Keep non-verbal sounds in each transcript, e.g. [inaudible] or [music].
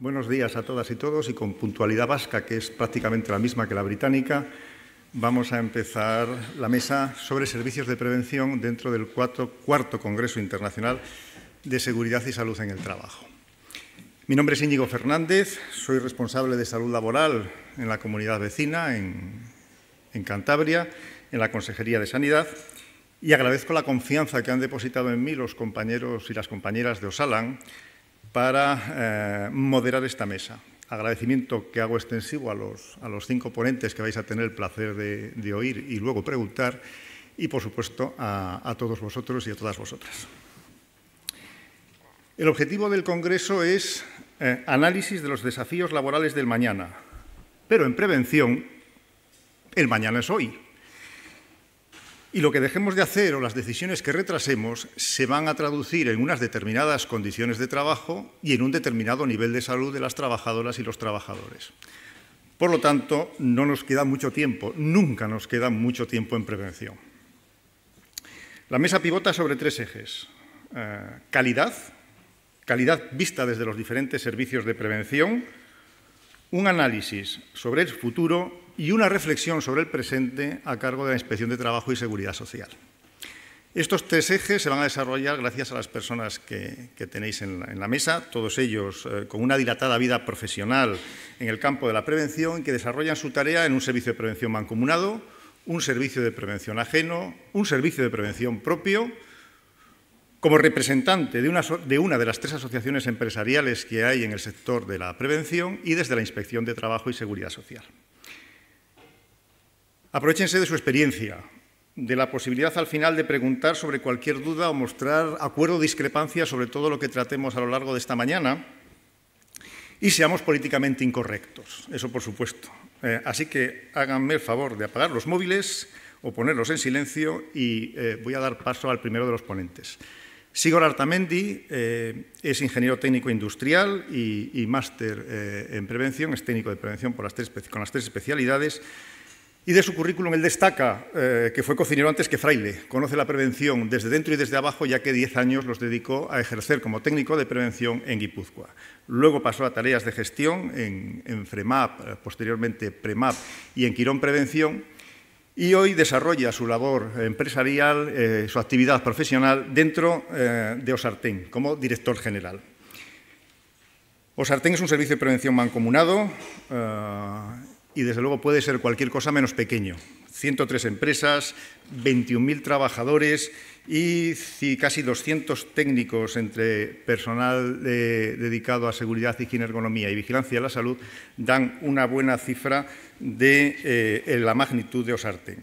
Buenos días a todas y todos y con puntualidad vasca, que es prácticamente la misma que la británica, vamos a empezar la mesa sobre servicios de prevención dentro del cuarto, Congreso Internacional de Seguridad y Salud en el Trabajo. Mi nombre es Íñigo Fernández, soy responsable de salud laboral en la comunidad vecina, en, en Cantabria, en la Consejería de Sanidad, y agradezco la confianza que han depositado en mí los compañeros y las compañeras de Osalan para eh, moderar esta mesa. Agradecimiento que hago extensivo a los, a los, cinco ponentes que vais a tener el placer de, oír y luego preguntar y, por supuesto, a, todos vosotros y a todas vosotras. El objetivo del Congreso es eh, análisis de los desafíos laborales del mañana, pero en prevención, el mañana es hoy. Y lo que dejemos de hacer o las decisiones que retrasemos se van a traducir en unas determinadas condiciones de trabajo y en un determinado nivel de salud de las trabajadoras y los trabajadores. Por lo tanto, no nos queda mucho tiempo, nunca nos queda mucho tiempo en prevención. La mesa pivota sobre tres ejes. Eh, calidad, calidad vista desde los diferentes servicios de prevención, un análisis sobre el futuro y una reflexión sobre el presente a cargo de la Inspección de Trabajo y Seguridad Social. Estos tres ejes se van a desarrollar gracias a las personas que, tenéis en la, mesa, todos ellos eh, con una dilatada vida profesional en el campo de la prevención, que desarrollan su tarea en un servicio de prevención mancomunado, un servicio de prevención ajeno, un servicio de prevención propio. Como representante de una de las tres asociaciones empresariales que hay en el sector de la prevención y desde la Inspección de Trabajo y Seguridad Social. Aprovechense de su experiencia, de la posibilidad al final de preguntar sobre cualquier duda o mostrar acuerdo o discrepancia sobre todo lo que tratemos a lo largo de esta mañana y seamos políticamente incorrectos, eso por supuesto. Eh, así que háganme el favor de apagar los móviles o ponerlos en silencio y eh, voy a dar paso al primero de los ponentes. Sigor Artamendi eh, es ingeniero técnico industrial y, máster en prevención, es técnico de prevención con las tres especialidades y de su currículum él destaca eh, que fue cocinero antes que fraile, conoce la prevención desde dentro y desde abajo, ya que 10 años los dedicó a ejercer como técnico de prevención en Guipúzcoa. Luego pasó a tareas de gestión en, FREMAP, posteriormente PREMAP y en Quirón Prevención, y hoy desarrolla su labor empresarial, eh, su actividad profesional dentro eh, de Osartén como director general. Osartén es un servicio de prevención mancomunado y desde luego puede ser cualquier cosa menos pequeño. 103 empresas, 21.000 trabajadores y casi 200 técnicos entre personal dedicado a seguridad, higiene, ergonomía y vigilancia de la salud dan una buena cifra de eh, la magnitud de Osarten.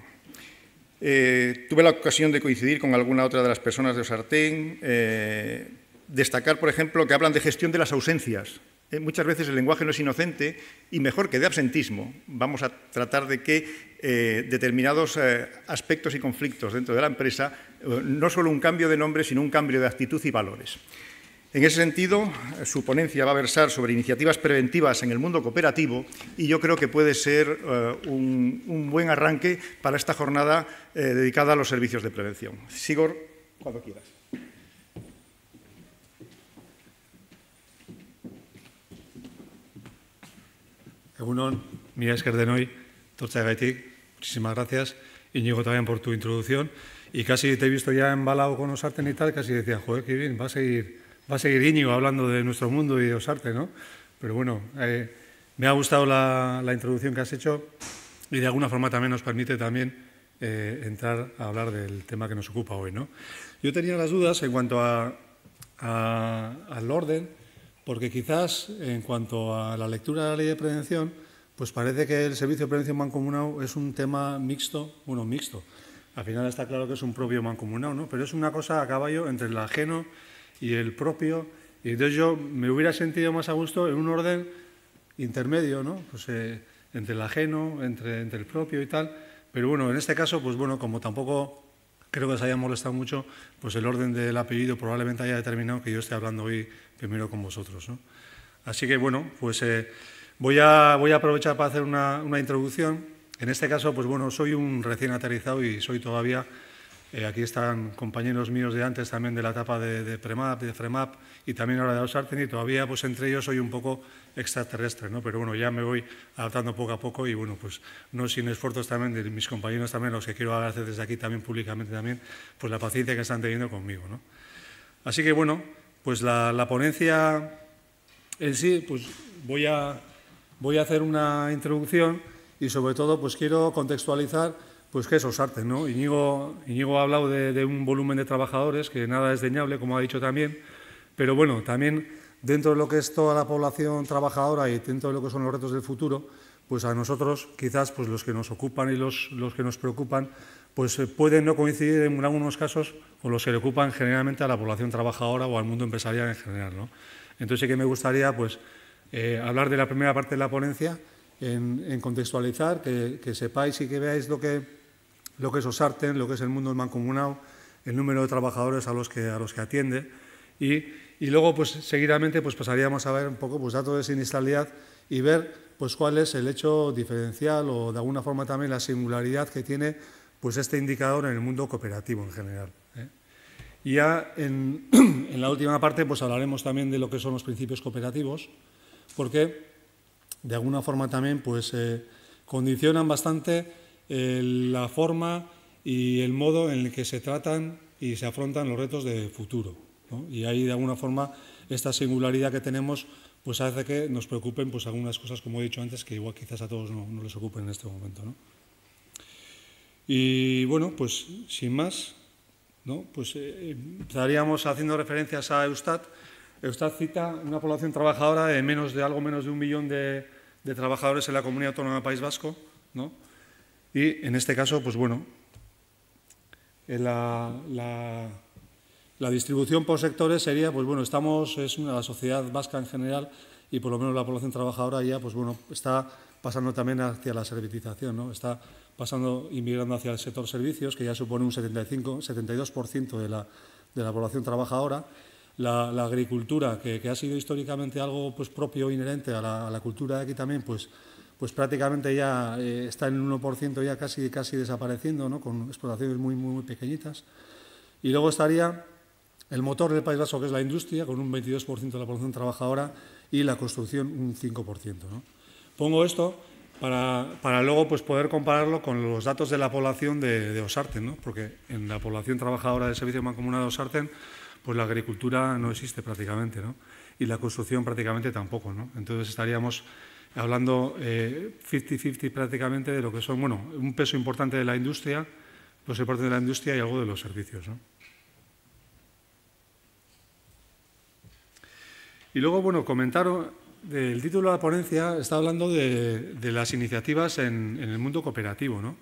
Eh, tuve la ocasión de coincidir con alguna otra de las personas de Osartén. Eh, destacar, por ejemplo, que hablan de gestión de las ausencias. Eh, muchas veces el lenguaje no es inocente y mejor que de absentismo. Vamos a tratar de que eh, determinados eh, aspectos y conflictos dentro de la empresa, no solo un cambio de nombre, sino un cambio de actitud y valores. En ese sentido, su ponencia va a versar sobre iniciativas preventivas en el mundo cooperativo y yo creo que puede ser un, un, buen arranque para esta jornada dedicada a los servicios de prevención. Sigor, cuando quieras. Egunon, mira esker de muchísimas gracias. Íñigo también por tu introducción. Y casi te he visto ya embalado con Osarten y tal, casi decía, joder, qué bien, va a seguir, va a seguir Íñigo hablando de nuestro mundo y de Osarte, ¿no? Pero bueno, eh, me ha gustado la, introducción que has hecho y de alguna forma también nos permite también eh, entrar a hablar del tema que nos ocupa hoy, ¿no? Yo tenía las dudas en cuanto a, al orden, porque quizás en cuanto a la lectura de la ley de prevención, pues parece que el servicio de prevención mancomunado es un tema mixto, bueno, mixto. Al final está claro que es un propio mancomunado, ¿no? Pero es una cosa a caballo entre el ajeno y el propio. Y entonces yo me hubiera sentido más a gusto en un orden intermedio, ¿no? Pues eh, entre el ajeno, entre, entre el propio y tal. Pero bueno, en este caso, pues bueno, como tampoco creo que se haya molestado mucho, pues el orden del apellido probablemente haya determinado que yo esté hablando hoy primero con vosotros. ¿no? Así que bueno, pues eh, voy, a, voy a aprovechar para hacer una, una, introducción. En este caso, pues bueno, soy un recién aterrizado y soy todavía, eh, aquí están compañeros míos de antes también de la etapa de, Premap, de Fremap y también ahora de OSARTEN y todavía pues entre ellos soy un poco extraterrestre, ¿no? Pero bueno, ya me voy adaptando poco a poco y bueno, pues no sin esfuerzos también de mis compañeros también, los que quiero agradecer desde aquí también públicamente también, pues la paciencia que están teniendo conmigo, ¿no? Así que bueno, pues la, ponencia en sí, pues voy a, voy a hacer una introducción y sobre todo pues quiero contextualizar pues qué es Osarte. ¿no? Iñigo, ha hablado de, un volumen de trabajadores que nada es deñable, como ha dicho también, pero bueno, también dentro de lo que es toda la población trabajadora y dentro de lo que son los retos del futuro, pues a nosotros quizás pues los que nos ocupan y los, los que nos preocupan pues eh, pueden no coincidir en algunos casos con los que le ocupan generalmente a la población trabajadora o al mundo empresarial en general. ¿no? Entonces sí que me gustaría pues, eh, hablar de la primera parte de la ponencia, en, contextualizar, que, sepáis y que veáis lo que, lo que es OSARTEN, lo que es el mundo mancomunado, el número de trabajadores a los que, a los que atiende. Y, luego, pues, seguidamente, pues, pasaríamos a ver un poco pues, datos de sinistralidad y ver pues, cuál es el hecho diferencial o, de alguna forma, también la singularidad que tiene pues este indicador en el mundo cooperativo en general. ¿eh? Y ya [clears throat] en, la última parte pues hablaremos también de lo que son los principios cooperativos, porque de alguna forma también pues, eh, condicionan bastante eh, la forma y el modo en el que se tratan y se afrontan los retos de futuro. Y ahí de alguna forma esta singularidad que tenemos pues hace que nos preocupen pues algunas cosas como he dicho antes que igual quizás a todos no, no les ocupen en este momento. ¿no? Y bueno, pues sin más, ¿no? pues estaríamos eh, haciendo referencias a Eustat. Eustat cita una población trabajadora de menos de algo menos de un millón de, trabajadores en la comunidad autónoma del País Vasco, ¿no? Y en este caso, pues bueno, eh, la, distribución por sectores sería, pues bueno, estamos, es una, la sociedad vasca en general y por lo menos la población trabajadora ya, pues bueno, está pasando también hacia la servitización, ¿no? Está pasando y migrando hacia el sector servicios, que ya supone un 75, 72% de la, de la población trabajadora ahora, la, agricultura, que, que, ha sido históricamente algo pues, propio, inherente a la, cultura de aquí también, pues, pues prácticamente ya eh, está en un 1%, ya casi, casi desapareciendo, ¿no? con explotaciones muy, muy, pequeñitas. Y luego estaría el motor del País Vasco, que es la industria, con un 22% de la población trabajadora, y la construcción un 5%. ¿no? Pongo esto para, para, luego pues, poder compararlo con los datos de la población de, de Osarten, ¿no? porque en la población trabajadora del Servicio Mancomunado de Osarten, pues la agricultura no existe prácticamente, ¿no? y la construcción prácticamente tampoco. Entonces estaríamos hablando 50-50 eh, prácticamente de lo que son, bueno, un peso importante de la industria, ...los parte de la industria y algo de los servicios. Y luego, bueno, comentaron el título de la ponencia está hablando de, las iniciativas en, el mundo cooperativo. ¿no?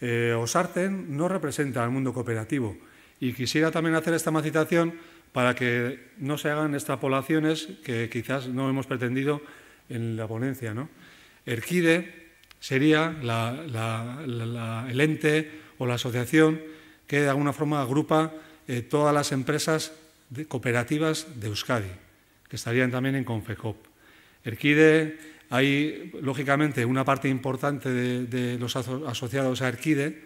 Eh, Osarten no representa al mundo cooperativo y quisiera también hacer esta macitación para que no se hagan extrapolaciones que quizás no hemos pretendido en la ponencia. ¿no? Erquide sería el ente o la asociación que de alguna forma agrupa eh, todas las empresas cooperativas de Euskadi, que estarían también en Confecop. Erquide, hay lógicamente una parte importante de, los asociados a Erquide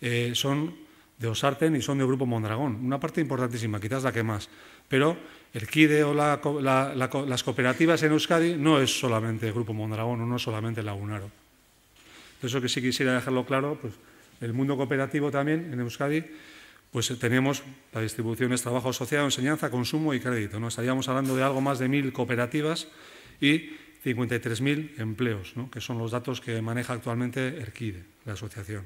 eh, son de Osarten y son de grupo Mondragón, una parte importantísima, quizás la que más. Pero Erquide o las cooperativas en Euskadi no es solamente el grupo Mondragón o no es solamente Lagunaro. Por Eso que sí quisiera dejarlo claro, pues el mundo cooperativo también en Euskadi, pues tenemos la distribución es trabajo asociado, enseñanza, consumo y crédito. ¿no? Estaríamos hablando de algo más de mil cooperativas y 53.000 empleos, que son los datos que maneja actualmente ERQUIDE, la asociación.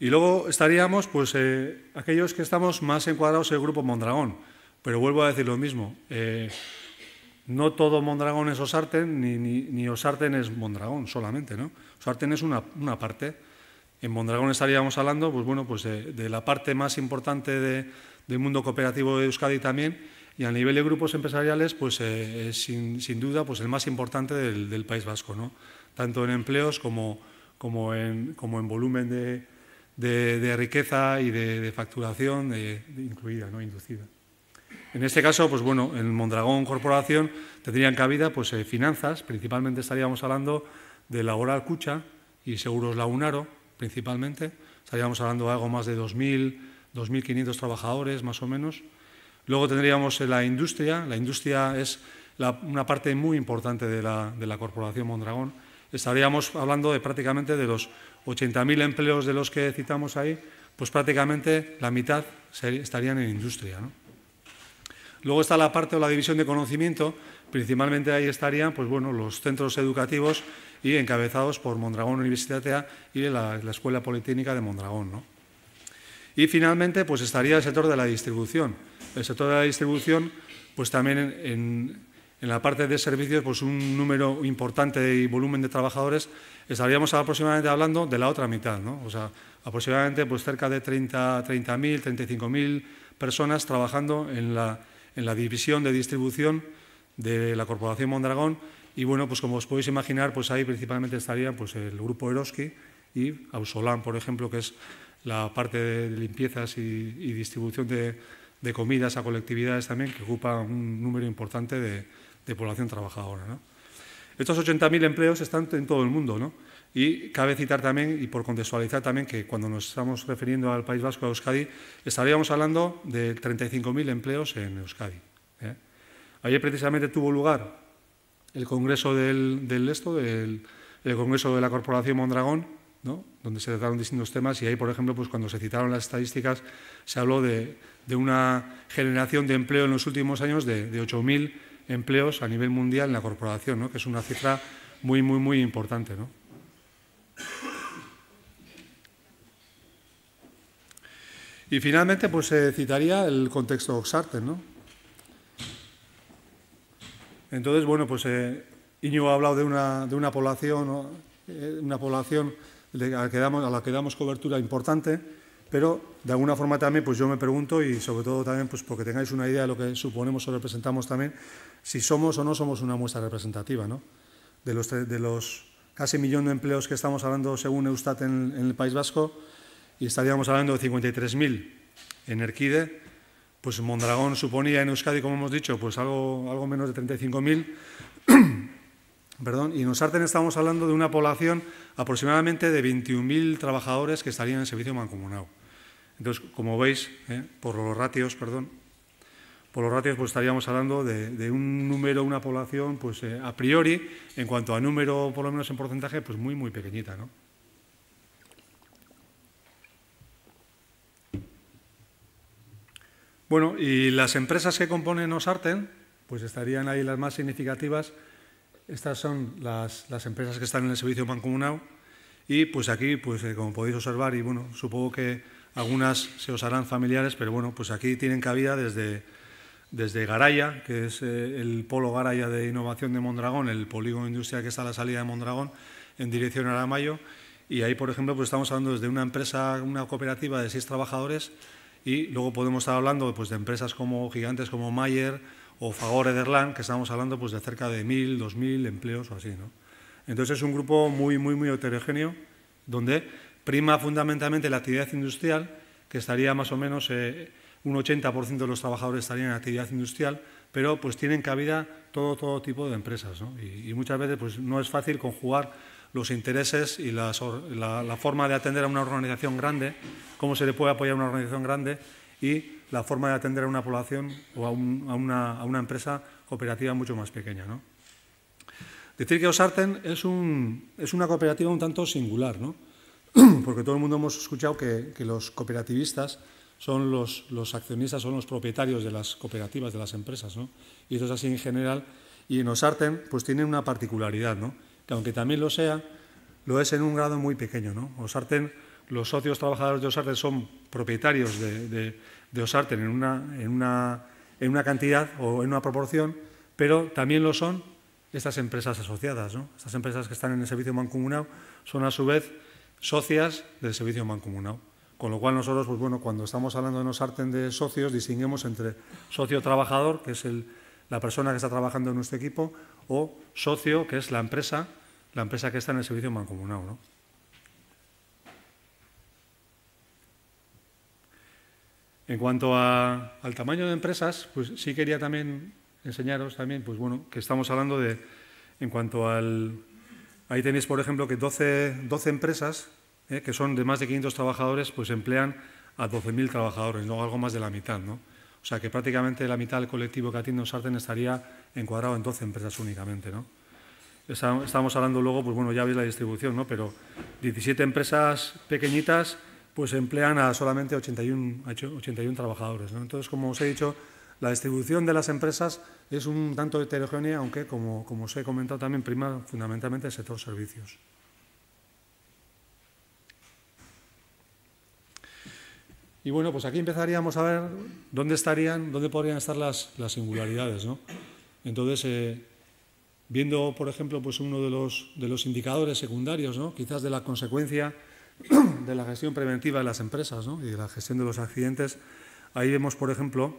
Y luego estaríamos pues, eh, aquellos que estamos más encuadrados en el grupo Mondragón. Pero vuelvo a decir lo mismo. Eh, no todo Mondragón es Osarten, ni, ni, Osarten es Mondragón solamente. ¿no? Osarten es una, parte. En Mondragón estaríamos hablando pues, bueno, pues de, la parte más importante del mundo cooperativo de Euskadi también, y a nivel de grupos empresariales, pues eh, es sin, sin, duda pues el más importante del, País Vasco, ¿no? tanto en empleos como, como, en, como en volumen de, riqueza y de, facturación eh, incluida, ¿no? inducida. En este caso, pues bueno, en Mondragón Corporación tendrían cabida pues, eh, finanzas, principalmente estaríamos hablando de Laboral Cucha y Seguros Launaro, principalmente. Estaríamos hablando de algo más de 2.000, 2.500 trabajadores, más o menos. Luego tendríamos eh, la industria. La industria es una parte muy importante de la, corporación Mondragón. Estaríamos hablando de prácticamente de los 80.000 empleos de los que citamos ahí, pues prácticamente la mitad estarían en industria. Luego está la parte o la división de conocimiento, principalmente ahí estarían pues bueno, los centros educativos y encabezados por Mondragón Universitatea y la, la Escuela Politécnica de Mondragón. Y finalmente pues estaría el sector de la distribución el sector de la distribución, pues también en, la parte de servicios, pues un número importante y volumen de trabajadores, estaríamos aproximadamente hablando de la otra mitad, ¿no? O sea, aproximadamente pues cerca de 30.000, 35.000 personas trabajando en la, en la división de distribución de la Corporación Mondragón y bueno, pues como os podéis imaginar, pues ahí principalmente estarían pues el grupo Eroski y Ausolan, por ejemplo, que es la parte de limpiezas y distribución de, de comidas a colectividades también, que ocupan un número importante de, población trabajadora. Estos 80.000 empleos están en todo el mundo, Y cabe citar también, y por contextualizar también, que cuando nos estamos refiriendo al País Vasco, a Euskadi, estaríamos hablando de 35.000 empleos en Euskadi. ¿eh? Ayer precisamente tuvo lugar el Congreso del, Esto, el Congreso de la Corporación Mondragón, donde se trataron distintos temas y ahí, por ejemplo, pues cuando se citaron las estadísticas, se habló de, una generación de empleo en los últimos años de, 8.000 empleos a nivel mundial en la corporación, que es una cifra muy, muy, muy importante. Y finalmente, pues se citaría el contexto Oxarte. ¿no? Entonces, bueno, pues Iñigo eh, ha hablado de una, de una población, eh, una población a la que damos, a la cobertura importante, pero de alguna forma también pues yo me pregunto y sobre todo también pues porque tengáis una idea de lo que suponemos o representamos también, si somos o no somos una muestra representativa, ¿no? De los, de los casi millón de empleos que estamos hablando según Eustat en, el País Vasco y estaríamos hablando de 53.000 en Erquide, pues Mondragón suponía en Euskadi, como hemos dicho, pues algo, algo menos de 35.000 y en Osarten estamos hablando de una población aproximadamente de 21.000 trabajadores que estarían en servicio mancomunado. Entonces, como veis, eh, por los ratios, perdón, por los ratios pues estaríamos hablando de, un número, una población, pues eh, a priori, en cuanto a número, por lo menos en porcentaje, pues muy, muy pequeñita, Bueno, y las empresas que componen Osarten, pues estarían ahí las más significativas, estas son las, empresas que están en el servicio mancomunado y pues aquí, pues eh, como podéis observar, y bueno, supongo que algunas se os harán familiares, pero bueno, pues aquí tienen cabida desde, desde Garaya, que es eh, el polo Garaya de innovación de Mondragón, el polígono industrial que está a la salida de Mondragón, en dirección a Aramayo. Y ahí, por ejemplo, pues estamos hablando desde una empresa, una cooperativa de seis trabajadores y luego podemos estar hablando pues, de empresas como gigantes como Mayer, o Fagor Ederland, que estamos hablando pues, de cerca de 1.000, 2.000 empleos o así. ¿no? Entonces es un grupo muy, muy, muy heterogéneo, donde prima fundamentalmente la actividad industrial, que estaría más o menos eh, un 80% de los trabajadores estarían en actividad industrial, pero pues tienen cabida todo, todo tipo de empresas. Y, muchas veces pues, no es fácil conjugar los intereses y la, la, forma de atender a una organización grande, cómo se le puede apoyar a una organización grande y la forma de atender a una población o a, una, empresa cooperativa mucho más pequeña. Decir que Osarten es, un, es una cooperativa un tanto singular, ¿no? [clears throat] porque todo el mundo hemos escuchado que, los cooperativistas son los, los, accionistas, son los propietarios de las cooperativas, de las empresas, Y eso es así en general. Y en Osarten, pues tiene una particularidad, Que aunque también lo sea, lo es en un grado muy pequeño, ¿no? Osarten los socios trabajadores de OSARTEN son propietarios de, OSARTEN en una, cantidad o en una proporción, pero también lo son estas empresas asociadas. ¿no? Estas empresas que están en el servicio mancomunado son a su vez socias del servicio mancomunado. Con lo cual nosotros, pues bueno, cuando estamos hablando de Osarten de socios, distinguimos entre socio trabajador, que es la persona que está trabajando en nuestro equipo, o socio, que es la empresa, la empresa que está en el servicio mancomunado. ¿no? En cuanto al tamaño de empresas, pues sí quería también enseñaros también, pues bueno, que estamos hablando de, en cuanto al... Ahí tenéis, por ejemplo, que 12, 12 empresas, eh, que son de más de 500 trabajadores, pues emplean a 12.000 trabajadores, no algo más de la mitad, ¿no? O sea, que prácticamente la mitad del colectivo que atiende un estaría encuadrado en 12 empresas únicamente, ¿no? Estamos hablando luego, pues bueno, ya veis la distribución, ¿no? Pero 17 empresas pequeñitas pues emplean a solamente 81, 81 trabajadores. ¿no? Entonces, como os he dicho, la distribución de las empresas es un tanto heterogénea, aunque, como, os he comentado, también prima fundamentalmente el sector servicios. Y bueno, pues aquí empezaríamos a ver dónde estarían, dónde podrían estar las, singularidades. ¿no? Entonces, eh, viendo, por ejemplo, pues uno de los, de los indicadores secundarios, ¿no? quizás de la consecuencia de la gestión preventiva de las empresas y de la gestión de los accidentes, ahí vemos, por ejemplo,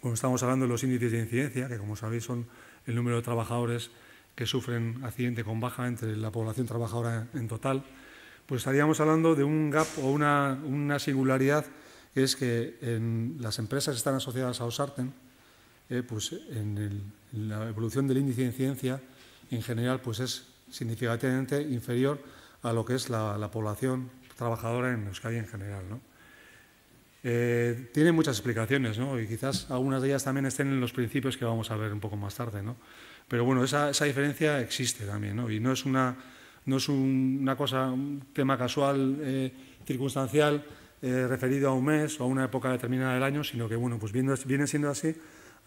cuando estamos hablando de los índices de incidencia, que como sabéis son el número de trabajadores que sufren accidente con baja entre la población trabajadora en total, pues estaríamos hablando de un gap o una, singularidad que es que en las empresas que están asociadas a OSARTEN, eh, pues en, la evolución del índice de incidencia en general pues es significativamente inferior a lo que es la, población trabajadora en Euskadi en general. ¿no? Eh, tiene muchas explicaciones ¿no? y quizás algunas de ellas también estén en los principios que vamos a ver un poco más tarde. ¿no? Pero bueno, esa, diferencia existe también ¿no? y no es una, no es una cosa, tema casual, eh, circunstancial, eh, referido a un mes o a una época determinada del año, sino que bueno, pues viene, siendo así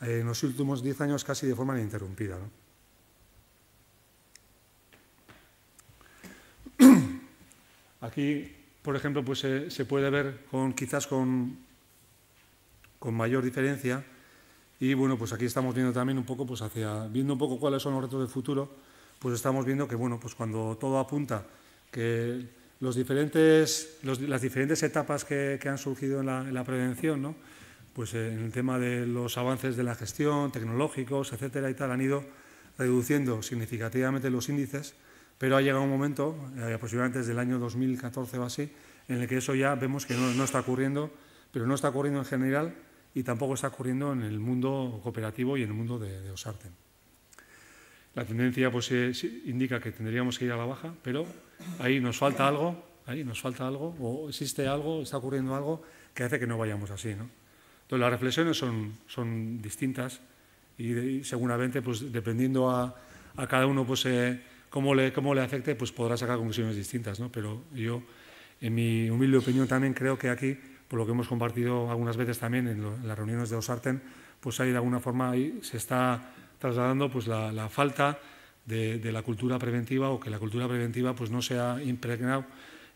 en los últimos 10 años casi de forma ininterrumpida. ¿no? Aquí, por ejemplo, pues se, puede ver con, quizás con, mayor diferencia. Y bueno, pues aquí estamos viendo también un poco, pues hacia, viendo un poco cuáles son los retos del futuro, pues estamos viendo que, bueno, pues cuando todo apunta que las diferentes etapas que, han surgido en la, prevención, pues en el tema de los avances de la gestión, tecnológicos, etcétera, y han ido reduciendo significativamente los índices, pero ha llegado un momento, eh, aproximadamente desde el año 2014 o así, en el que eso ya vemos que no, está ocurriendo, pero no está ocurriendo en general y tampoco está ocurriendo en el mundo cooperativo y en el mundo de, de arte. La tendencia pues, eh, indica que tendríamos que ir a la baja, pero ahí nos falta algo, ahí nos falta algo, o existe algo, está ocurriendo algo que hace que no vayamos así. ¿no? Entonces las reflexiones son, son distintas y, seguramente pues, dependiendo a, cada uno pues, eh, cómo le, afecte, pues podrá sacar conclusiones distintas, ¿no? Pero yo, en mi humilde opinión, también creo que aquí, por lo que hemos compartido algunas veces también en, las reuniones de Osarten, pues ahí, de alguna forma, se está trasladando pues la, falta de, la cultura preventiva o que la cultura preventiva pues no se ha impregnado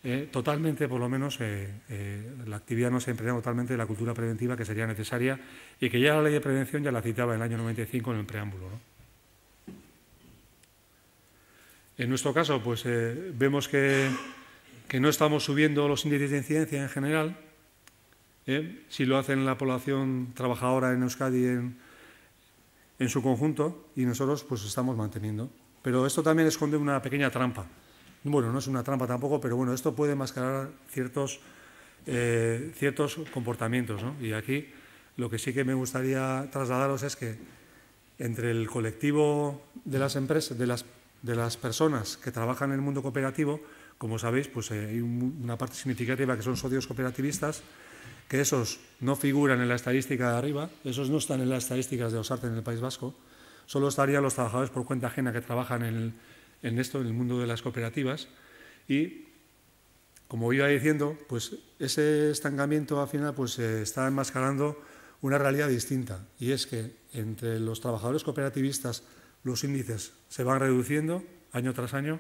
eh, totalmente, por lo menos eh, eh, la actividad no se ha impregnado totalmente de la cultura preventiva que sería necesaria y que ya la ley de prevención ya la citaba en el año 95 en el preámbulo. ¿no? En nuestro caso, pues eh, vemos que, no estamos subiendo los índices de incidencia en general. ¿eh? Si lo hacen la población trabajadora en Euskadi en, en su conjunto y nosotros pues estamos manteniendo. Pero esto también esconde una pequeña trampa. Bueno, no es una trampa tampoco, pero bueno, esto puede mascarar ciertos, eh, ciertos comportamientos. Y aquí lo que sí que me gustaría trasladaros es que entre el colectivo de las empresas, de las de las personas que trabajan en el mundo cooperativo, como sabéis, pues eh, hay una parte significativa que son socios cooperativistas, que esos no figuran en la estadística de arriba, esos no están en las estadísticas de OSARTE en el País Vasco, solo estarían los trabajadores por cuenta ajena que trabajan en, esto, en el mundo de las cooperativas, y como iba diciendo, pues ese estancamiento al final pues está enmascarando una realidad distinta y es que entre los trabajadores cooperativistas los índices se van reduciendo año tras año,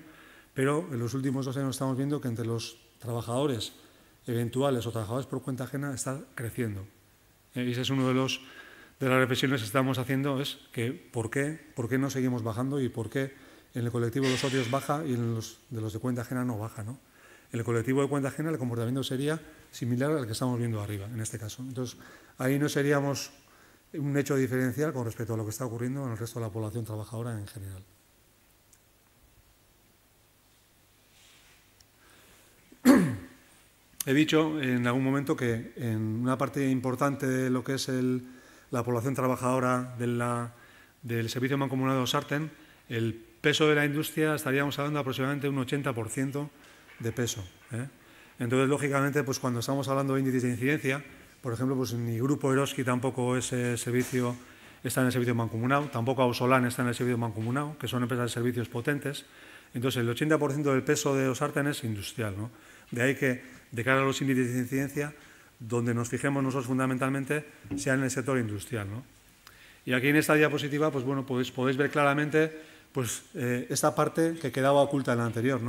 pero en los últimos dos años estamos viendo que entre los trabajadores eventuales o trabajadores por cuenta ajena está creciendo. Eh, y ese es uno de los de las reflexiones que estamos haciendo es que por qué, por qué no seguimos bajando y por qué en el colectivo de los socios baja y en los de los de cuenta ajena no baja, ¿no? En el colectivo de cuenta ajena el comportamiento sería similar al que estamos viendo arriba, en este caso. Entonces, ahí no seríamos un hecho diferencial con respecto a lo que está ocurriendo en el resto de la población trabajadora en general. He dicho en algún momento que en una parte importante de lo que es la población trabajadora de del servicio mancomunado Sarten, el peso de la industria estaríamos hablando aproximadamente un 80% de peso. ¿eh? Entonces, lógicamente, pues cuando estamos hablando de índices de incidencia, por ejemplo, pues ni Grupo Eroski tampoco ese eh, servicio, está en el servicio mancomunado, tampoco Ausolan está en el servicio mancomunado, que son empresas de servicios potentes. Entonces, el 80% del peso de los es industrial. De ahí que, de cara a los índices de incidencia, donde nos fijemos nosotros fundamentalmente sea en el sector industrial. Y aquí en esta diapositiva, pues bueno, podéis, pues, podéis ver claramente pues, eh, esta parte que quedaba oculta en la anterior.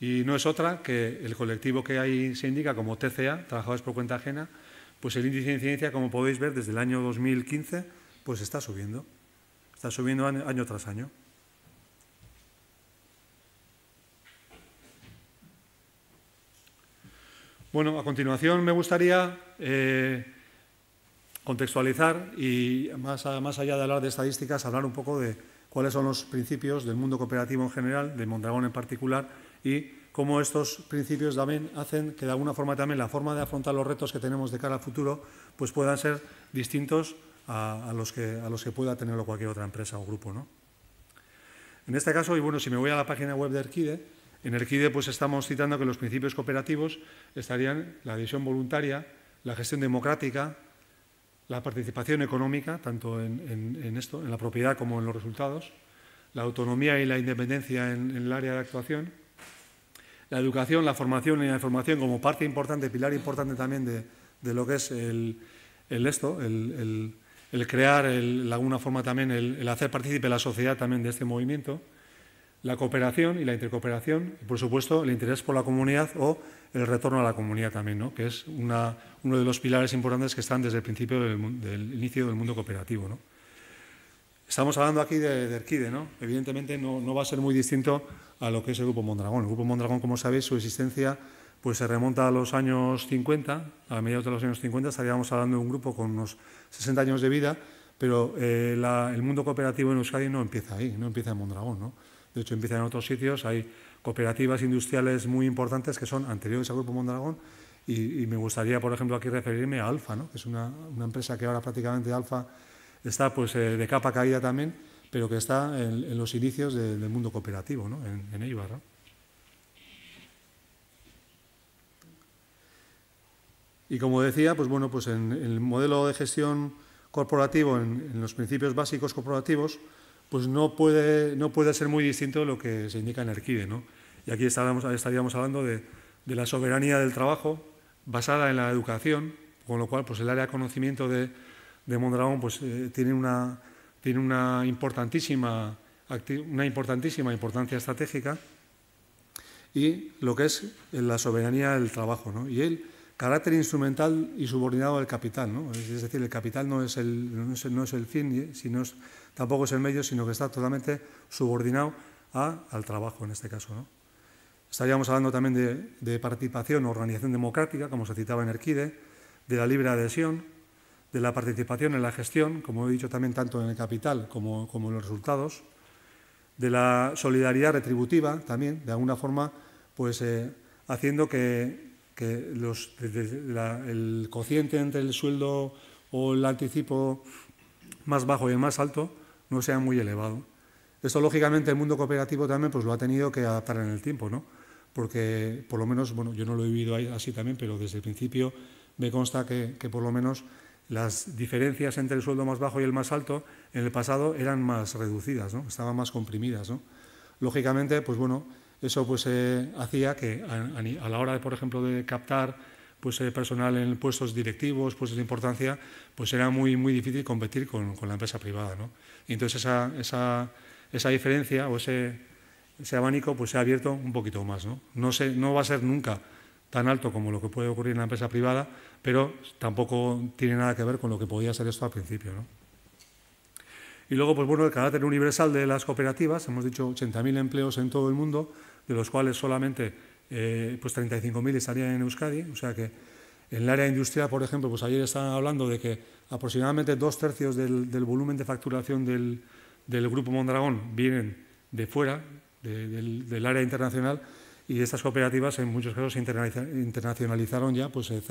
Y no es otra que el colectivo que ahí se indica como TCA, Trabajadores por Cuenta Ajena, pues el índice de incidencia, como podéis ver, desde el año 2015, pues está subiendo. Está subiendo año, tras año. Bueno, a continuación me gustaría eh, contextualizar y más, más allá de hablar de estadísticas, hablar un poco de cuáles son los principios del mundo cooperativo en general, de Mondragón en particular, y cómo estos principios también hacen que de alguna forma también la forma de afrontar los retos que tenemos de cara al futuro pues puedan ser distintos a, los, que, a los que pueda tenerlo cualquier otra empresa o grupo. ¿no? En este caso, y bueno, si me voy a la página web de Erquide, en Erquide pues estamos citando que los principios cooperativos estarían la adhesión voluntaria, la gestión democrática, la participación económica, tanto en, esto, en la propiedad como en los resultados, la autonomía y la independencia en el área de actuación, la educación, la formación y la información como parte importante, pilar importante también de, lo que es el, esto, el, el, crear, de alguna forma también, el, hacer partícipe la sociedad también de este movimiento, la cooperación y la intercooperación, y por supuesto el interés por la comunidad o el retorno a la comunidad también, ¿no? que es una, uno de los pilares importantes que están desde el principio del, del inicio del mundo cooperativo. ¿no? Estamos hablando aquí de, Erquide, ¿no? Evidentemente no, no, va a ser muy distinto a lo que es el Grupo Mondragón. El Grupo Mondragón, como sabéis, su existencia pues, se remonta a los años 50, a mediados de los años 50 estaríamos hablando de un grupo con unos 60 años de vida, pero eh, el mundo cooperativo en Euskadi no empieza ahí, no empieza en Mondragón, ¿no? De hecho, empieza en otros sitios, hay cooperativas industriales muy importantes que son anteriores al Grupo Mondragón y, me gustaría, por ejemplo, aquí referirme a Alfa, ¿no? que es una, una empresa que ahora prácticamente Alfa está pues, eh, de capa caída también, pero que está en, los inicios del mundo cooperativo, ¿no? en, en Eibar. Y como decía, pues bueno, pues en, el modelo de gestión corporativo, en, los principios básicos corporativos, pues no puede, no puede ser muy distinto de lo que se indica en Erquide. ¿no? Y aquí estaríamos, estaríamos hablando de, de, la soberanía del trabajo basada en la educación, con lo cual pues el área de conocimiento de, de Mondragón pues, eh, tiene, una, tiene una, importantísima, una importantísima importancia estratégica y lo que es la soberanía del trabajo. Y el carácter instrumental y subordinado al capital. Es decir, el capital no es el, no es, el fin, sino tampoco es el medio, sino que está totalmente subordinado al trabajo en este caso. Estaríamos hablando también de, de participación o organización democrática, como se citaba en Erquide, de la libre adhesión, de la participación en la gestión, como he dicho también tanto en el capital como, como en los resultados, de la solidaridad retributiva también, de alguna forma, pues eh, haciendo que, que los, el cociente entre el sueldo o el anticipo más bajo y el más alto no sea muy elevado. Esto, lógicamente, el mundo cooperativo también pues, lo ha tenido que adaptar en el tiempo, ¿no? Porque, por lo menos, bueno, yo no lo he vivido así también, pero desde el principio me consta que, que por lo menos las diferencias entre el sueldo más bajo y el más alto en el pasado eran más reducidas, estaban más comprimidas. Lógicamente, pues bueno, eso pues, eh, hacía que a, la hora, por ejemplo, de captar pues, eh, personal en puestos directivos, puestos de importancia, pues era muy, muy difícil competir con, la empresa privada. entonces esa, diferencia o ese, abanico pues, se ha abierto un poquito más. No, no va a ser nunca tan alto como lo que puede ocurrir en la empresa privada, pero tampoco tiene nada que ver con lo que podía ser esto al principio. Y luego, pues bueno, el carácter universal de las cooperativas, hemos dicho 80.000 empleos en todo el mundo, de los cuales solamente eh, pues 35.000 estarían en Euskadi, o sea que en el área industrial, por ejemplo, pues ayer estaban hablando de que aproximadamente dos tercios del, volumen de facturación del, Grupo Mondragón vienen de fuera, del área internacional, y estas cooperativas en muchos casos se internacionalizaron ya pues, eh,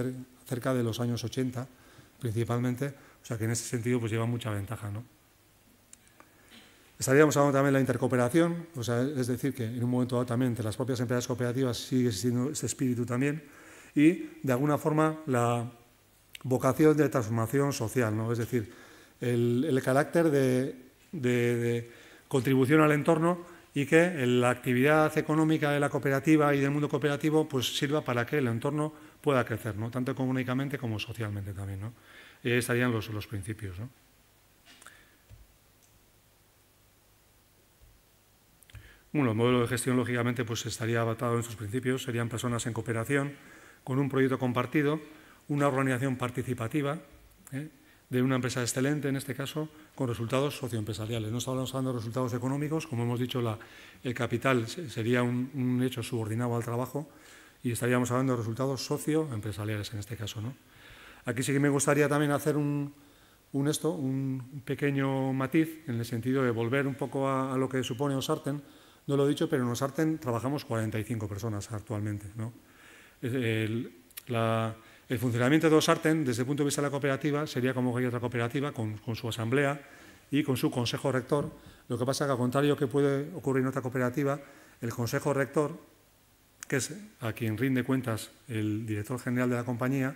cerca de los años 80 principalmente, o sea que en ese sentido pues, lleva mucha ventaja. ¿no? Estaríamos hablando también de la intercooperación, o sea, es decir, que en un momento dado también entre las propias empresas cooperativas sigue existiendo ese espíritu también y de alguna forma la vocación de transformación social, ¿no? es decir, el, carácter de, de contribución al entorno y que la actividad económica de la cooperativa y del mundo cooperativo pues sirva para que el entorno pueda crecer, ¿no? tanto económicamente como socialmente también. ¿no? estarían los, los principios. ¿no? Bueno, el modelo de gestión, lógicamente, pues estaría abatado en sus principios. Serían personas en cooperación, con un proyecto compartido, una organización participativa, ¿eh? de una empresa excelente, en este caso, con resultados socioempresariales. No estamos hablando de resultados económicos, como hemos dicho, la, el capital sería un, hecho subordinado al trabajo y estaríamos hablando de resultados socioempresariales en este caso. ¿no? Aquí sí que me gustaría también hacer un, esto, un pequeño matiz en el sentido de volver un poco a, lo que supone Osarten. No lo he dicho, pero en Osarten trabajamos 45 personas actualmente. ¿no? la, el funcionamiento de Osarten, desde el punto de vista de la cooperativa, sería como cualquier otra cooperativa, con, su asamblea y con su consejo rector. Lo que pasa que, al contrario que puede ocurrir en otra cooperativa, el consejo rector, que es a quien rinde cuentas el director general de la compañía,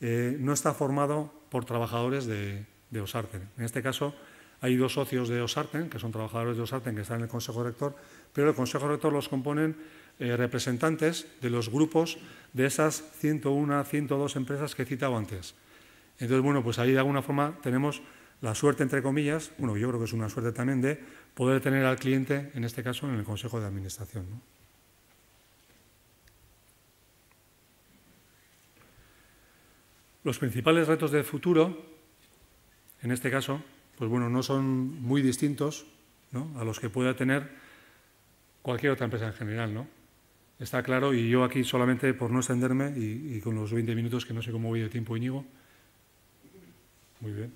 eh, no está formado por trabajadores de, de Osarten. En este caso, hay dos socios de Osarten, que son trabajadores de Osarten, que están en el Consejo Rector, pero el Consejo Rector los componen eh, representantes de los grupos de esas 101, 102 empresas que he citado antes. Entonces, bueno, pues ahí de alguna forma tenemos la suerte, entre comillas, bueno, yo creo que es una suerte también de poder tener al cliente, en este caso, en el Consejo de Administración. Los principales retos de futuro, en este caso, pues bueno, no son muy distintos a los que pueda tener cualquier otra empresa en general, ¿no? está claro y yo aquí solamente por no extenderme y, con los 20 minutos que no sé cómo voy de tiempo, Íñigo. Muy bien.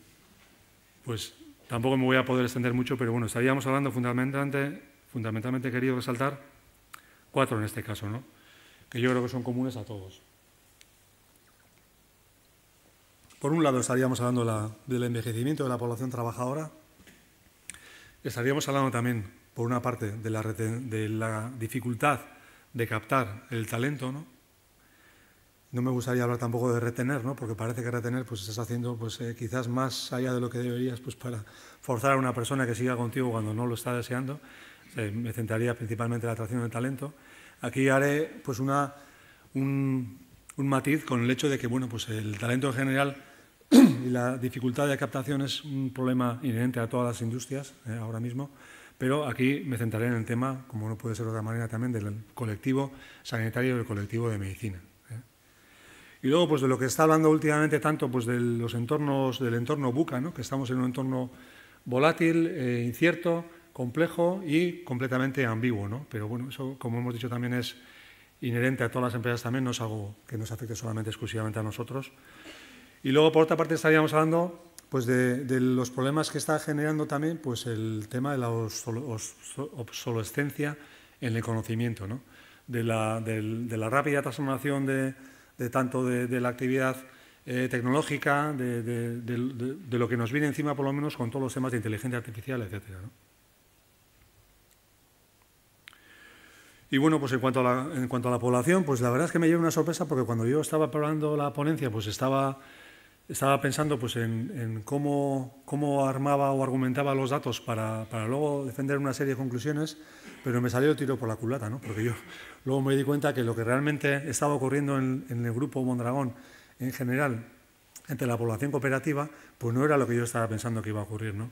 Pues tampoco me voy a poder extender mucho, pero bueno, estaríamos hablando fundamentalmente, fundamentalmente querido resaltar cuatro en este caso, ¿no? Que yo creo que son comunes a todos. Por un lado estaríamos hablando del envejecimiento de la población trabajadora. Estaríamos hablando también, por una parte, de la, de la dificultad de captar el talento, ¿no? me gustaría hablar tampoco de retener, porque parece que retener pues, estás haciendo pues, eh, quizás más allá de lo que deberías pues, para forzar a una persona que siga contigo cuando no lo está deseando. Eh, me centraría principalmente en la atracción del talento. Aquí haré pues, una, un, matiz con el hecho de que bueno, pues, el talento en general [clears throat] y la dificultad de captación es un problema inherente a todas las industrias eh, ahora mismo. Pero aquí me centraré en el tema, como no puede ser de otra manera también, del colectivo sanitario y del colectivo de medicina. ¿eh? Y luego, pues de lo que está hablando últimamente tanto, pues de los entornos, del entorno buca, que estamos en un entorno volátil, eh, incierto, complejo y completamente ambiguo. ¿no? Pero bueno, eso, como hemos dicho, también es inherente a todas las empresas también, no es algo que nos afecte solamente exclusivamente a nosotros. Y luego, por otra parte, estaríamos hablando pues de, los problemas que está generando también pues el tema de la obsolescencia en el conocimiento, ¿no? de, la, rápida transformación de, tanto de, la actividad eh, tecnológica, de, lo que nos viene encima, por lo menos, con todos los temas de inteligencia artificial, etc. Y bueno, pues en cuanto, a la, en cuanto a la población, pues la verdad es que me lleva una sorpresa porque cuando yo estaba preparando la ponencia, pues estaba estaba pensando pues, en, cómo, cómo, armaba o argumentaba los datos para, para, luego defender una serie de conclusiones, pero me salió el tiro por la culata, ¿no? porque yo luego me di cuenta que lo que realmente estaba ocurriendo en, el grupo Mondragón en general, entre la población cooperativa, pues no era lo que yo estaba pensando que iba a ocurrir. ¿no?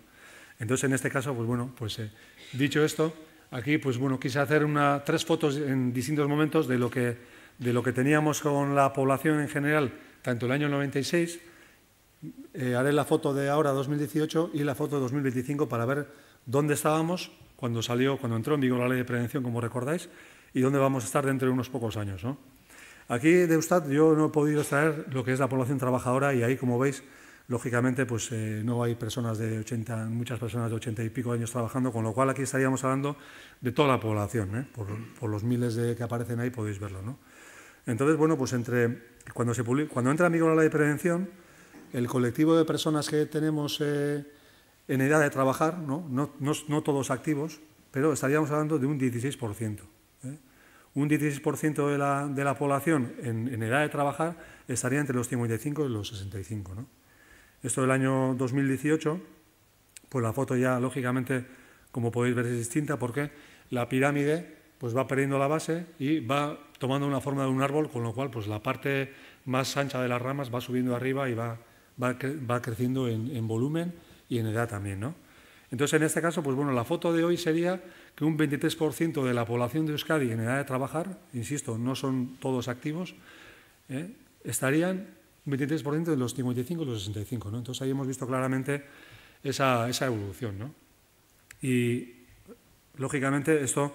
Entonces, en este caso, pues bueno, pues eh, dicho esto, aquí pues bueno, quise hacer una, tres fotos en distintos momentos de lo, que, de lo que teníamos con la población en general, tanto el año 96 eh, haré la foto de ahora 2018 y la foto de 2025 para ver dónde estábamos cuando salió, cuando entró en vigor la ley de prevención, como recordáis, y dónde vamos a estar dentro de unos pocos años. Aquí de usted, yo no he podido extraer lo que es la población trabajadora y ahí, como veis, lógicamente pues eh, no hay personas de 80, muchas personas de 80 y pico años trabajando, con lo cual aquí estaríamos hablando de toda la población, ¿eh? por, los miles que aparecen ahí podéis verlo. ¿no? Entonces, bueno, pues entre cuando, se cuando entra en vigor la ley de prevención, el colectivo de personas que tenemos eh, en edad de trabajar, ¿no? No, ¿no? no, todos activos, pero estaríamos hablando de un 16%. ¿eh? Un 16% de la, de la, población en, edad de trabajar estaría entre los 55 y los 65. ¿no? Esto del año 2018, pues la foto ya, lógicamente, como podéis ver, es distinta porque la pirámide pues va perdiendo la base y va tomando una forma de un árbol, con lo cual pues la parte más ancha de las ramas va subiendo arriba y va va, creciendo en, volumen y en edad también. ¿no? Entonces, en este caso, pues bueno, la foto de hoy sería que un 23% de la población de Euskadi en edad de trabajar, insisto, no son todos activos, ¿eh? estarían un 23% de los 55 y los 65. ¿no? Entonces ahí hemos visto claramente esa, esa evolución. ¿no? Y lógicamente esto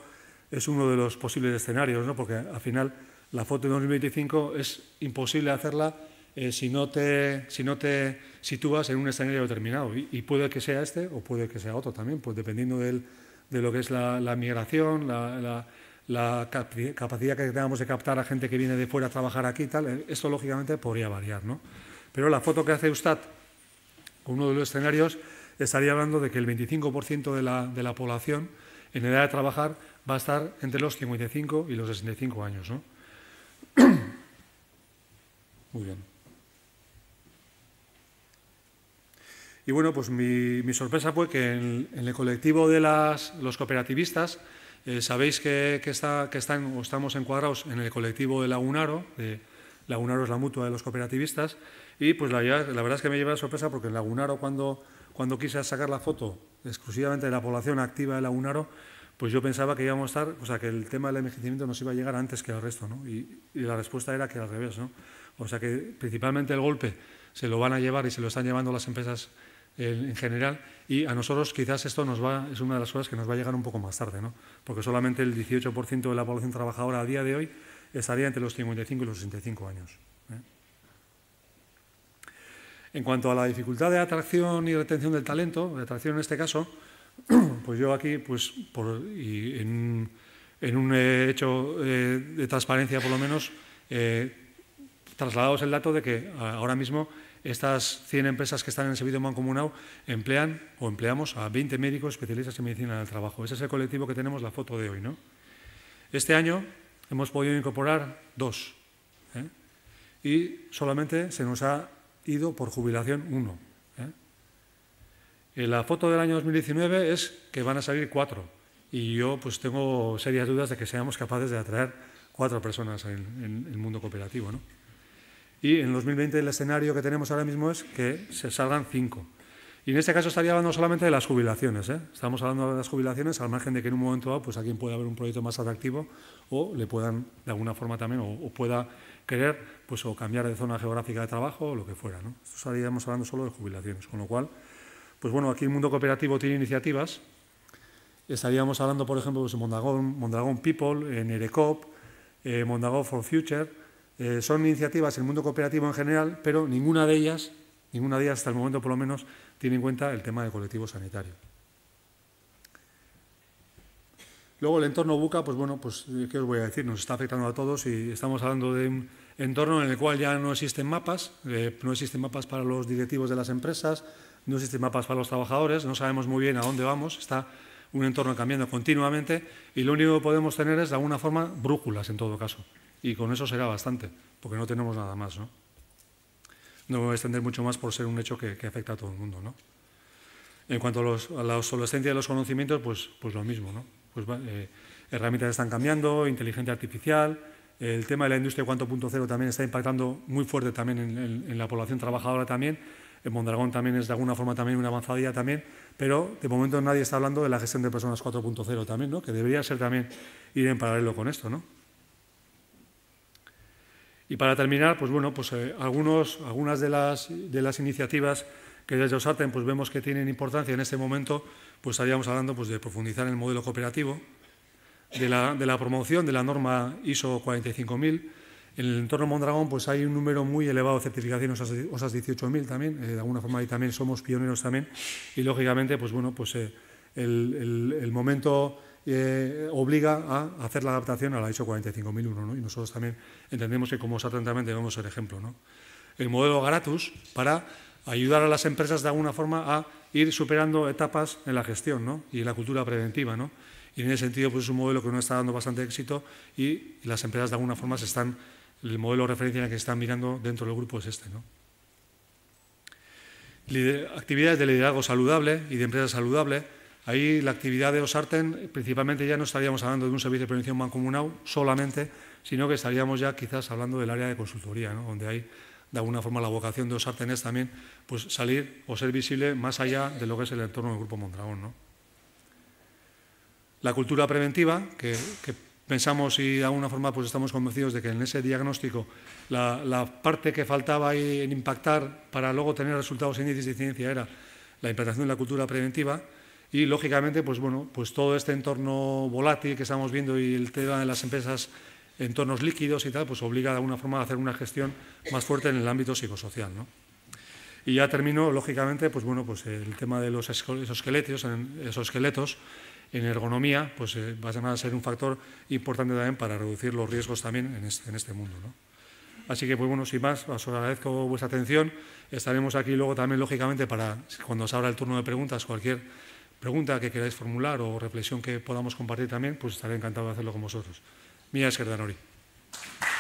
es uno de los posibles escenarios, ¿no? porque al final la foto de 2025 es imposible hacerla eh, si, no te, si no te sitúas en un escenario determinado. Y, puede que sea este o puede que sea otro también, pues dependiendo de lo que es la, migración, la, capacidad que tengamos de captar a gente que viene de fuera a trabajar aquí y tal, eh, esto lógicamente podría variar. ¿no? Pero la foto que hace usted con uno de los escenarios estaría hablando de que el 25% de la, de la población en edad de trabajar va a estar entre los 55 y los 65 años. ¿no? [coughs] Muy bien. Y bueno, pues mi, sorpresa fue que en, el colectivo de las, los cooperativistas, eh, sabéis que, está, que están o estamos encuadrados en el colectivo de Lagunaro, de, Lagunaro es la mutua de los cooperativistas, y pues la, verdad es que me lleva la sorpresa porque en Lagunaro cuando, cuando quise sacar la foto exclusivamente de la población activa de Lagunaro, pues yo pensaba que íbamos a estar, o sea, que el tema del envejecimiento nos iba a llegar antes que el resto, ¿no? Y, y, la respuesta era que al revés, ¿no? O sea, que principalmente el golpe se lo van a llevar y se lo están llevando las empresas en general. Y a nosotros quizás esto nos va, es una de las cosas que nos va a llegar un poco más tarde, ¿no? porque solamente el 18% de la población trabajadora a día de hoy estaría entre los 55 y los 65 años. ¿eh? En cuanto a la dificultad de atracción y retención del talento, de atracción en este caso, [clears throat] pues yo aquí, pues, por, y en, un eh, hecho eh, de transparencia por lo menos, eh, el dato de que ahora mismo estas 100 empresas que están en el servicio mancomunado emplean o empleamos a 20 médicos especialistas en medicina del trabajo. Ese es el colectivo que tenemos la foto de hoy. ¿no? Este año hemos podido incorporar dos ¿eh? y solamente se nos ha ido por jubilación uno. ¿eh? Eh, la foto del año 2019 es que van a salir cuatro y yo pues tengo serias dudas de que seamos capaces de atraer cuatro personas en, en el mundo cooperativo. ¿no? y en 2020 el escenario que tenemos ahora mismo es que se salgan cinco. Y en este caso estaría hablando solamente de las jubilaciones. ¿eh? Estamos hablando de las jubilaciones al margen de que en un momento dado pues, a quien pueda haber un proyecto más atractivo o le puedan de alguna forma también o, pueda querer pues, o cambiar de zona geográfica de trabajo o lo que fuera. ¿no? estaríamos hablando solo de jubilaciones. Con lo cual, pues bueno, aquí el mundo cooperativo tiene iniciativas. Estaríamos hablando, por ejemplo, pues, de Mondragón, People, en Erecop, eh, Mondragón for Future eh, son iniciativas en el mundo cooperativo en general, pero ninguna de ellas, ninguna de ellas hasta el momento por lo menos, tiene en cuenta el tema del colectivo sanitario. Luego el entorno buca, pues bueno, pues eh, qué os voy a decir, nos está afectando a todos y estamos hablando de un entorno en el cual ya no existen mapas, eh, no existen mapas para los directivos de las empresas, no existen mapas para los trabajadores, no sabemos muy bien a dónde vamos, está un entorno cambiando continuamente y lo único que podemos tener es de alguna forma brújulas en todo caso y con eso será bastante, porque no tenemos nada más. No, no me voy a extender mucho más por ser un hecho que, afecta a todo el mundo. ¿no? En cuanto a, la obsolescencia de los conocimientos, pues, pues lo mismo. ¿no? Pues, eh, herramientas están cambiando, inteligencia artificial, el tema de la industria 4.0 también está impactando muy fuerte también en, la población trabajadora también. En Mondragón también es de alguna forma también una avanzadilla también, pero de momento nadie está hablando de la gestión de personas 4.0 también, ¿no? que debería ser también ir en paralelo con esto. ¿no? Y para terminar, pues bueno, pues eh, algunos, algunas de las, de las iniciativas que desde OSATEN pues vemos que tienen importancia en este momento, pues estaríamos hablando pues, de profundizar en el modelo cooperativo, de la, promoción de la norma ISO 45000. En el entorno Mondragón pues hay un número muy elevado de certificaciones, OSAS 18.000 también, eh, de alguna forma ahí también somos pioneros también, y lógicamente pues bueno, pues eh, el momento eh, obliga a hacer la adaptación a la ISO 45001. Y nosotros también entendemos que como sat también debemos ser ejemplo. ¿no? El modelo gratus para ayudar a las empresas de alguna forma a ir superando etapas en la gestión y en la cultura preventiva. ¿no? Y en ese sentido pues, es un modelo que nos está dando bastante éxito y las empresas de alguna forma se están, el modelo de referencia en el que se están mirando dentro del grupo es este. ¿no? Actividades de liderazgo saludable y de empresa saludable Ahí la actividad de Osarten, principalmente ya no estaríamos hablando de un servicio de prevención mancomunado solamente, sino que estaríamos ya quizás hablando del área de consultoría, donde hay de alguna forma la vocación de Osarten es también pues, salir o ser visible más allá de lo que es el entorno del Grupo Mondragón. La cultura preventiva, que, pensamos y de alguna forma pues, estamos convencidos de que en ese diagnóstico la, parte que faltaba en impactar para luego tener resultados en índices de incidencia era la implantación de la cultura preventiva, y lógicamente, pues bueno, pues todo este entorno volátil que estamos viendo y el tema de las empresas entornos líquidos y tal, pues obliga de alguna forma a hacer una gestión más fuerte en el ámbito psicosocial. ¿no? Y ya termino, lógicamente, pues bueno, pues el tema de los esos esqueletos en ergonomía, pues eh, va a ser un factor importante también para reducir los riesgos también en este, en este mundo. ¿no? Así que, pues bueno, sin más, os agradezco vuestra atención. Estaremos aquí luego también, lógicamente, para cuando se abra el turno de preguntas, cualquier pregunta que queráis formular o reflexión que podamos compartir tamén, pues estaré encantado de hacerlo con vosotros. Mía es Aplausos.